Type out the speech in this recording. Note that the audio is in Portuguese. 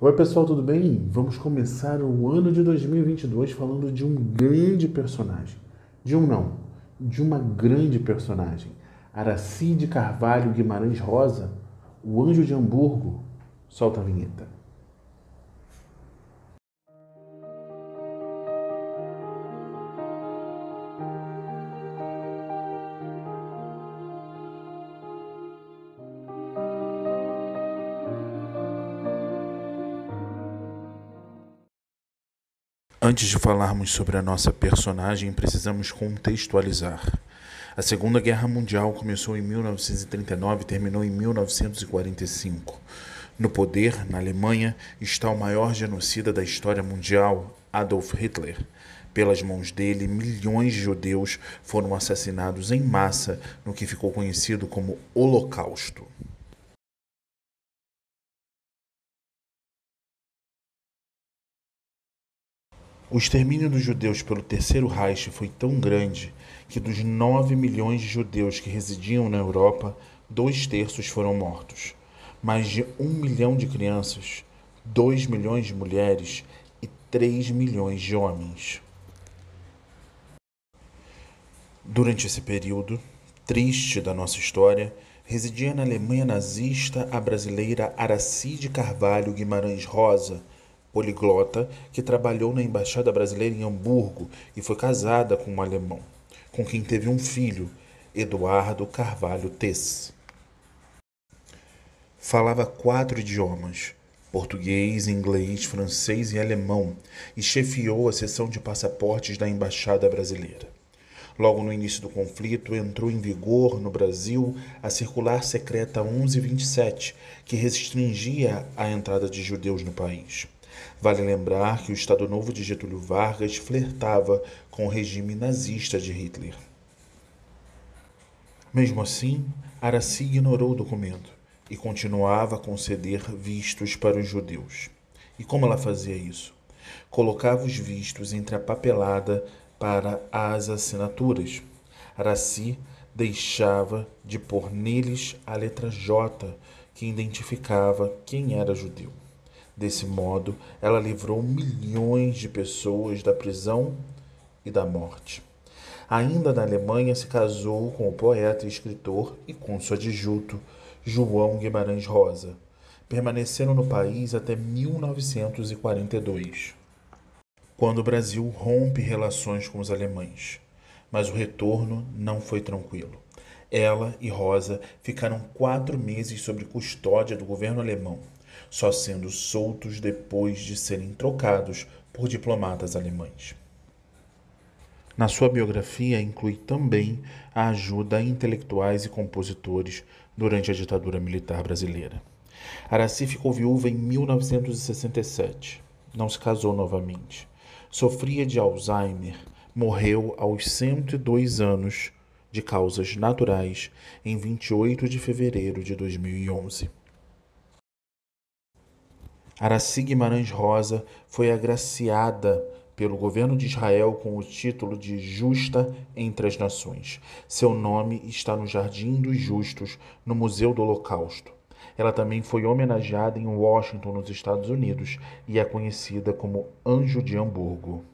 Oi, pessoal, tudo bem? Vamos começar o ano de 2022 falando de um grande personagem. De um não, de uma grande personagem. Aracide Carvalho Guimarães Rosa, o Anjo de Hamburgo. Solta a vinheta. Antes de falarmos sobre a nossa personagem, precisamos contextualizar. A Segunda Guerra Mundial começou em 1939 e terminou em 1945. No poder, na Alemanha, está o maior genocida da história mundial, Adolf Hitler. Pelas mãos dele, milhões de judeus foram assassinados em massa no que ficou conhecido como Holocausto. O extermínio dos judeus pelo Terceiro Reich foi tão grande que dos 9 milhões de judeus que residiam na Europa, dois terços foram mortos. Mais de um milhão de crianças, 2 milhões de mulheres e 3 milhões de homens. Durante esse período, triste da nossa história, residia na Alemanha nazista a brasileira Aracide Carvalho Guimarães Rosa, poliglota que trabalhou na embaixada brasileira em Hamburgo e foi casada com um alemão, com quem teve um filho, Eduardo Carvalho Tess. Falava quatro idiomas: português, inglês, francês e alemão, e chefiou a seção de passaportes da embaixada brasileira. Logo no início do conflito, entrou em vigor no Brasil a Circular Secreta 1127, que restringia a entrada de judeus no país. Vale lembrar que o Estado Novo de Getúlio Vargas flertava com o regime nazista de Hitler. Mesmo assim, Araci ignorou o documento e continuava a conceder vistos para os judeus. E como ela fazia isso? Colocava os vistos entre a papelada para as assinaturas. Araci deixava de pôr neles a letra J, que identificava quem era judeu. Desse modo, ela livrou milhões de pessoas da prisão e da morte. Ainda na Alemanha, se casou com o poeta e escritor e cônsul adjunto João Guimarães Rosa. Permaneceram no país até 1942, quando o Brasil rompe relações com os alemães. Mas o retorno não foi tranquilo. Ela e Rosa ficaram quatro meses sob custódia do governo alemão, só sendo soltos depois de serem trocados por diplomatas alemães. Na sua biografia, inclui também a ajuda a intelectuais e compositores durante a ditadura militar brasileira. Araci ficou viúva em 1967. Não se casou novamente. Sofria de Alzheimer, morreu aos 102 anos de causas naturais em 28 de fevereiro de 2011. Araci Guimarães Rosa foi agraciada pelo governo de Israel com o título de Justa entre as Nações. Seu nome está no Jardim dos Justos, no Museu do Holocausto. Ela também foi homenageada em Washington, nos Estados Unidos, e é conhecida como Anjo de Hamburgo.